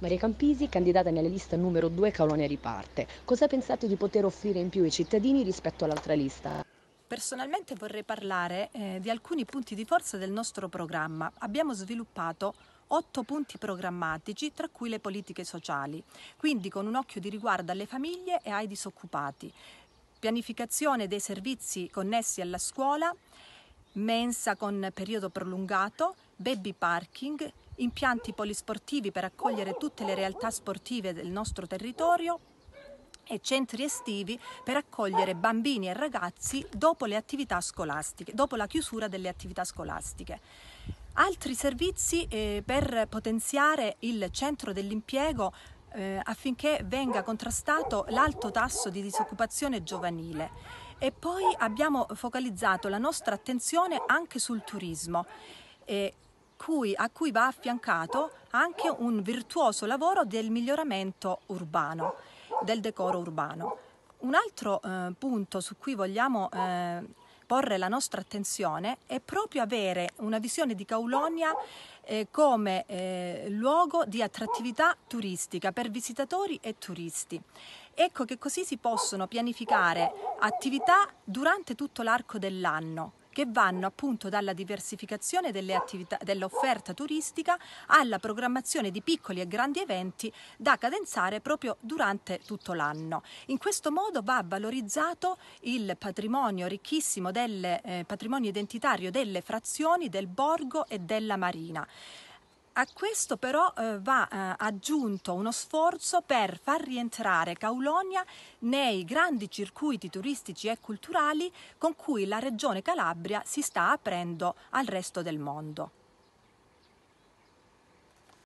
Maria Campisi, candidata nella lista numero 2 Colonia Riparte. Cosa pensate di poter offrire in più ai cittadini rispetto all'altra lista? Personalmente vorrei parlare eh, di alcuni punti di forza del nostro programma. Abbiamo sviluppato otto punti programmatici, tra cui le politiche sociali, quindi con un occhio di riguardo alle famiglie e ai disoccupati, pianificazione dei servizi connessi alla scuola, mensa con periodo prolungato, baby parking, impianti polisportivi per accogliere tutte le realtà sportive del nostro territorio e centri estivi per accogliere bambini e ragazzi dopo le attività scolastiche, dopo la chiusura delle attività scolastiche. Altri servizi eh, per potenziare il centro dell'impiego eh, affinché venga contrastato l'alto tasso di disoccupazione giovanile. E poi abbiamo focalizzato la nostra attenzione anche sul turismo. Eh, cui, a cui va affiancato anche un virtuoso lavoro del miglioramento urbano, del decoro urbano. Un altro eh, punto su cui vogliamo eh, porre la nostra attenzione è proprio avere una visione di Caulonia eh, come eh, luogo di attrattività turistica per visitatori e turisti. Ecco che così si possono pianificare attività durante tutto l'arco dell'anno, che vanno appunto dalla diversificazione dell'offerta turistica alla programmazione di piccoli e grandi eventi da cadenzare proprio durante tutto l'anno. In questo modo va valorizzato il patrimonio ricchissimo del eh, patrimonio identitario delle frazioni, del borgo e della marina. A questo però eh, va eh, aggiunto uno sforzo per far rientrare Caulonia nei grandi circuiti turistici e culturali con cui la regione Calabria si sta aprendo al resto del mondo.